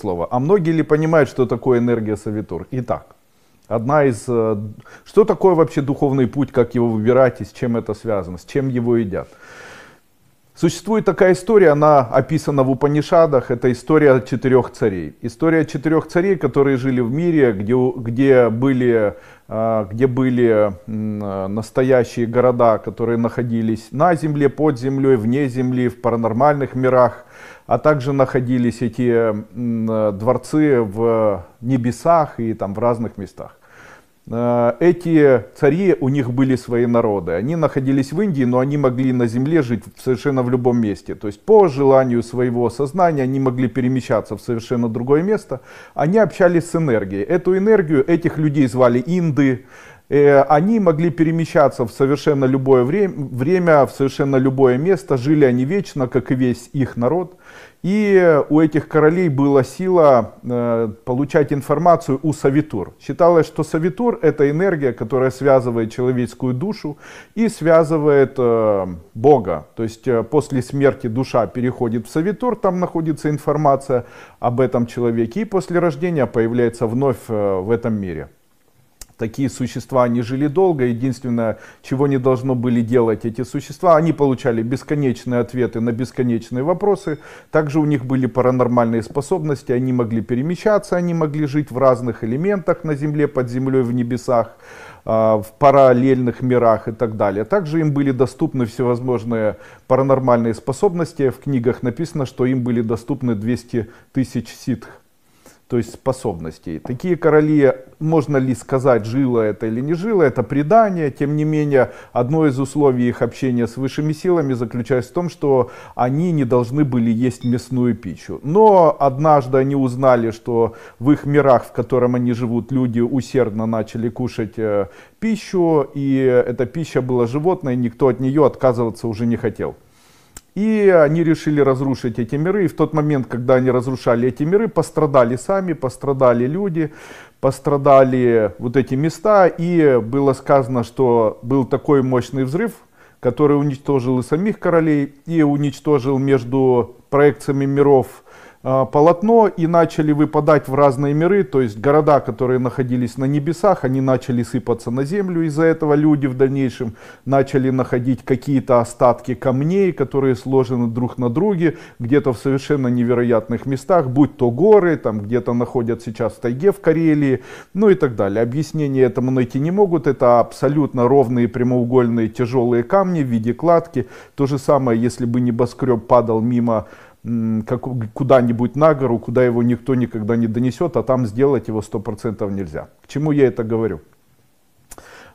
слово. А многие ли понимают, что такое энергия Савитор? Итак, одна из... Э, что такое вообще духовный путь, как его выбирать и с чем это связано, с чем его едят? Существует такая история, она описана в Упанишадах, это история четырех царей. История четырех царей, которые жили в мире, где, где, были, а, где были настоящие города, которые находились на земле, под землей, вне земли, в паранормальных мирах, а также находились эти дворцы в небесах и там в разных местах. А, эти цари, у них были свои народы. Они находились в Индии, но они могли на земле жить совершенно в любом месте. То есть по желанию своего сознания они могли перемещаться в совершенно другое место. Они общались с энергией. Эту энергию этих людей звали инды, Э, они могли перемещаться в совершенно любое время, время, в совершенно любое место, жили они вечно, как и весь их народ. И у этих королей была сила э, получать информацию у Савитур. Считалось, что Савитур это энергия, которая связывает человеческую душу и связывает э, Бога. То есть после смерти душа переходит в Савитур, там находится информация об этом человеке, и после рождения появляется вновь в этом мире такие существа, они жили долго. Единственное, чего не должно были делать эти существа, они получали бесконечные ответы на бесконечные вопросы. Также у них были паранормальные способности, они могли перемещаться, они могли жить в разных элементах на земле, под землей, в небесах а, в параллельных мирах и так далее. Также им были доступны всевозможные паранормальные способности. В книгах написано, что им были доступны 200 тысяч ситх то есть способностей. Такие короли, можно ли сказать, жило это или не жило, это предание. Тем не менее, одно из условий их общения с высшими силами заключается в том, что они не должны были есть мясную пищу. Но однажды они узнали, что в их мирах, в котором они живут, люди усердно начали кушать э, пищу, и эта пища была животной, никто от нее отказываться уже не хотел. И они решили разрушить эти миры. И в тот момент, когда они разрушали эти миры, пострадали сами, пострадали люди, пострадали вот эти места. И было сказано, что был такой мощный взрыв, который уничтожил и самих королей, и уничтожил между проекциями миров Э, полотно и начали выпадать в разные миры, то есть города, которые находились на небесах, они начали сыпаться на землю, из-за этого люди в дальнейшем начали находить какие-то остатки камней, которые сложены друг на друге, где-то в совершенно невероятных местах, будь то горы, там где-то находят сейчас в тайге в Карелии, ну и так далее. Объяснения этому найти не могут, это абсолютно ровные прямоугольные тяжелые камни в виде кладки, то же самое, если бы небоскреб падал мимо как куда-нибудь на гору, куда его никто никогда не донесет, а там сделать его 100% нельзя. К чему я это говорю?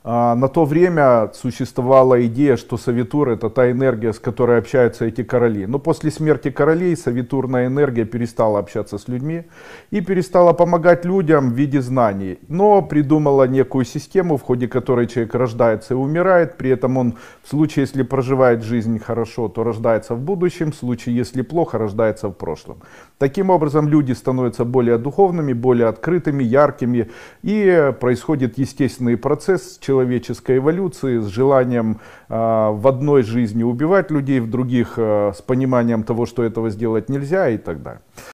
А, на то время существовала идея, что Савитур это та энергия, с которой общаются эти короли. Но после смерти королей Савитурная энергия перестала общаться с людьми и перестала помогать людям в виде знаний. Но придумала некую систему, в ходе которой человек рождается и умирает. При этом он в случае, если проживает жизнь хорошо, то рождается в будущем. В случае, если плохо, рождается в прошлом. Таким образом, люди становятся более духовными, более открытыми, яркими. И происходит естественный процесс человеческой эволюции, с желанием а, в одной жизни убивать людей, в других а, с пониманием того, что этого сделать нельзя и так далее.